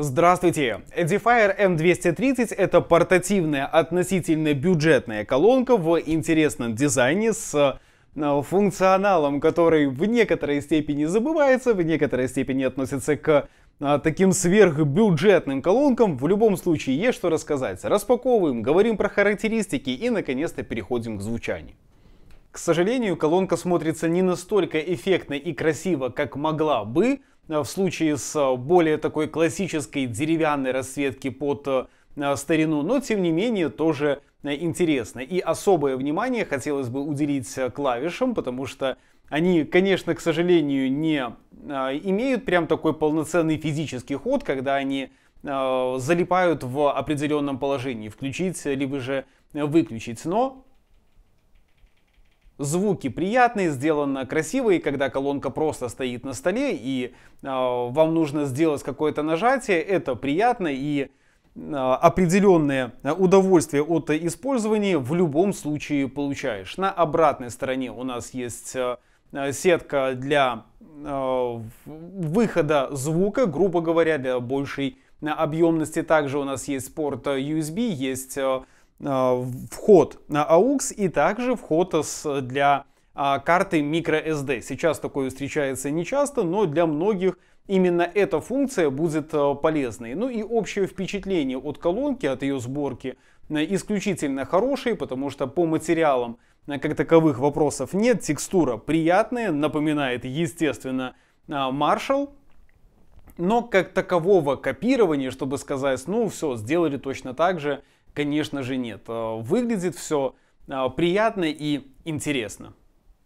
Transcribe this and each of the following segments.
Здравствуйте! Edifier M230 — это портативная относительно бюджетная колонка в интересном дизайне с э, функционалом, который в некоторой степени забывается, в некоторой степени относится к э, таким сверхбюджетным колонкам. В любом случае, есть что рассказать. Распаковываем, говорим про характеристики и, наконец-то, переходим к звучанию. К сожалению, колонка смотрится не настолько эффектно и красиво, как могла бы, Э, в случае с э, более такой классической деревянной расцветки под э, старину, но тем не менее тоже интересно. И особое внимание хотелось бы уделить клавишам, потому что они, конечно, к сожалению, не имеют прям такой полноценный физический ход, когда они залипают в определенном положении, включить либо же выключить. Но Звуки приятные, сделано красиво, и когда колонка просто стоит на столе, и э, вам нужно сделать какое-то нажатие, это приятно, и э, определенное удовольствие от использования в любом случае получаешь. На обратной стороне у нас есть а, сетка для э, выхода звука, грубо говоря, для большей объемности. Также у нас есть порт USB, есть а, вход на AUX и также вход для а, карты microSD. Сейчас такое встречается нечасто, но для многих именно эта функция будет а, полезной. Ну и общее впечатление от колонки, от ее сборки э, исключительно хорошие, потому что по материалам э, как таковых вопросов нет. Текстура приятная, напоминает, естественно, э, Marshall. Но как такового копирования, чтобы сказать, ну все, сделали точно так же, Конечно же нет. Э, выглядит все э, приятно и интересно.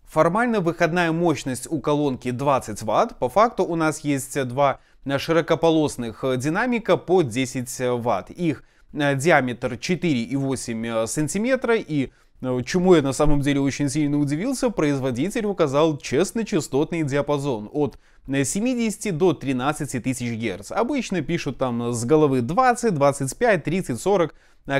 Формально выходная мощность у колонки 20 Вт. По факту у нас есть два широкополосных э, динамика по 10 Вт. Их диаметр 4,8 см и Э, чему я на самом деле очень сильно удивился, производитель указал честный частотный диапазон от 70 э, до 13 тысяч герц. Обычно пишут там э, с головы 20, 25, 30, 40,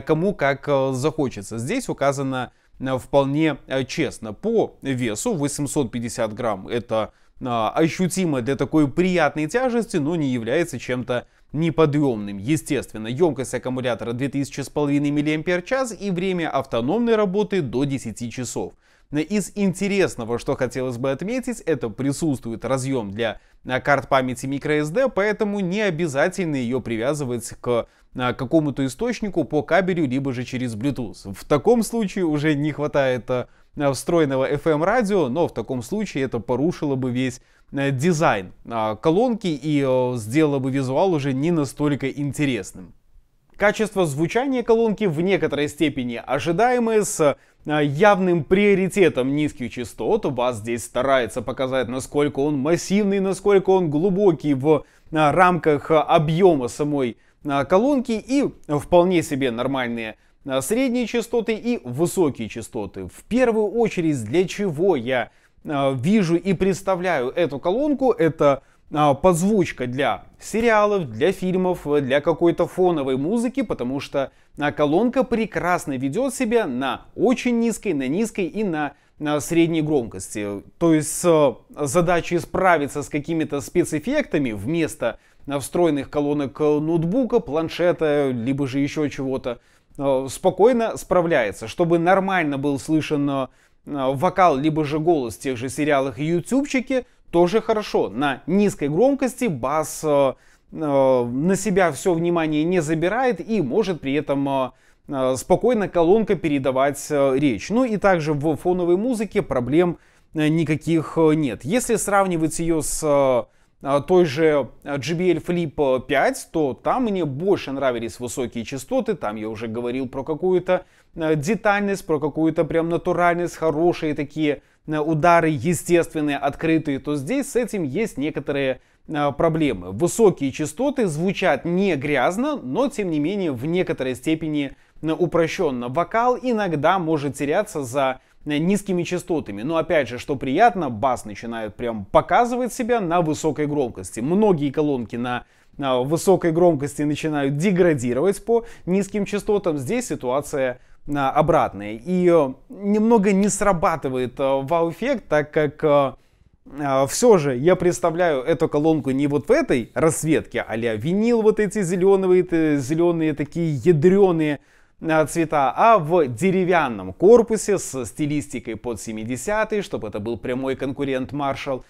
кому как захочется. Здесь указано вполне честно. По весу 850 грамм это а, ощутимо для такой приятной тяжести, но не является чем-то неподъемным. Естественно, емкость аккумулятора 2500 мАч и время автономной работы до 10 часов. Из интересного, что хотелось бы отметить, это присутствует разъем для а, карт памяти microSD, поэтому не обязательно ее привязывать к а, какому-то источнику по кабелю, либо же через Bluetooth. В таком случае уже не хватает а, встроенного FM-радио, но в таком случае это порушило бы весь дизайн колонки и сделало бы визуал уже не настолько интересным. Качество звучания колонки в некоторой степени ожидаемое с а, явным приоритетом низких частот Вас здесь старается показать, насколько он массивный, насколько он глубокий в а, рамках объема самой а, колонки и вполне себе нормальные средние частоты и высокие частоты. В первую очередь для чего я вижу и представляю эту колонку, это а, подзвучка для сериалов, для фильмов, для какой-то фоновой музыки, потому что а, колонка прекрасно ведет себя на очень низкой, на низкой и на средней громкости. То есть а, задача справиться с какими-то спецэффектами вместо встроенных колонок ноутбука, планшета, либо же еще чего-то, спокойно справляется. Чтобы нормально был слышен вокал, либо же голос в тех же сериалах и ютубчике, тоже хорошо. На низкой громкости бас э, э на себя все внимание не забирает и может при этом э, э спокойно колонка передавать э, речь. Ну и также в фоновой музыке проблем э, никаких нет. Если сравнивать ее с той же JBL Flip 5, то там мне больше нравились высокие частоты, там я уже говорил про какую-то детальность, про какую-то прям натуральность, хорошие такие Э, удары естественные, открытые, то здесь с этим есть некоторые э, проблемы. Высокие частоты звучат не грязно, но тем не менее в некоторой степени э, упрощенно. Вокал иногда может теряться за низкими частотами. Но опять же, что приятно, бас начинает прям показывать себя на высокой громкости. Многие колонки на высокой громкости начинают деградировать по низким частотам. Здесь ситуация обратное. И э, немного не срабатывает э, вау-эффект, так как э, все же я представляю эту колонку не вот в этой расцветке, а винил вот эти зеленые, зеленые такие ядреные цвета, а в деревянном корпусе с стилистикой под 70-е, чтобы это был прямой конкурент Маршал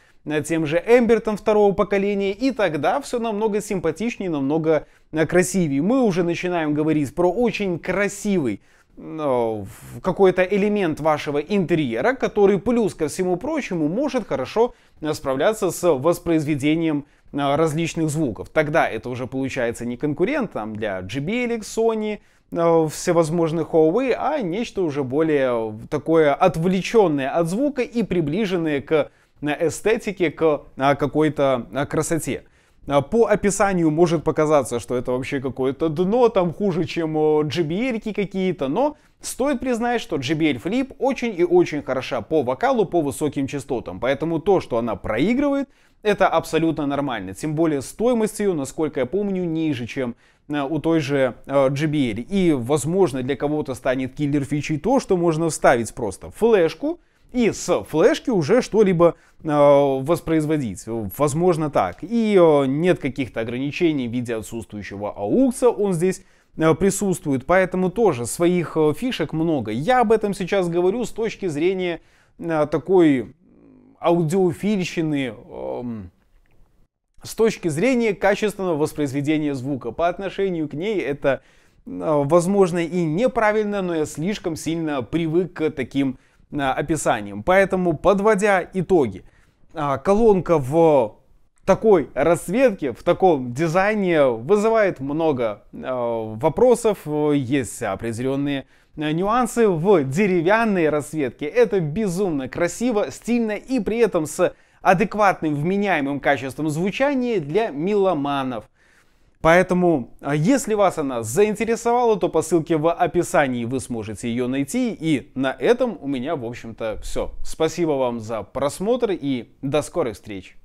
тем же Эмбертом второго поколения, и тогда все намного симпатичнее, намного красивее. Мы уже начинаем говорить про очень красивый Э, какой-то элемент вашего интерьера, который плюс ко всему прочему может хорошо э, справляться с воспроизведением э, различных звуков. Тогда это уже получается не конкурент там, для JBL, Sony, всевозможных Huawei, а нечто уже более такое отвлеченное от звука и приближенное к эстетике, к какой-то красоте. А, по описанию может показаться, что это вообще какое-то дно, там хуже, чем JBL какие-то, но стоит признать, что JBL Flip очень и очень хороша по вокалу, по высоким частотам, поэтому то, что она проигрывает, это абсолютно нормально, тем более стоимостью, насколько я помню, ниже, чем э, у той же JBL. Э, и, возможно, для кого-то станет киллер фичей то, что можно вставить просто флешку, и с флешки уже что-либо э, воспроизводить. Возможно так. И э, нет каких-то ограничений в виде отсутствующего аукса, он здесь э, присутствует, поэтому тоже своих э, фишек много. Я об этом сейчас говорю с точки зрения э, такой аудиофильщины, эм, с точки зрения качественного воспроизведения звука. По отношению к ней это э, возможно и неправильно, но я слишком сильно привык к таким Э, описанием. Поэтому, подводя итоги, э, колонка в такой расцветке, в таком дизайне вызывает много э, вопросов, есть определенные нюансы в деревянной расцветке. Это безумно красиво, стильно и при этом с адекватным вменяемым качеством звучания для миломанов. Поэтому, а, если вас она заинтересовала, то по ссылке в описании вы сможете ее найти. И на этом у меня, в общем-то, все. Спасибо вам за просмотр и до скорых встреч!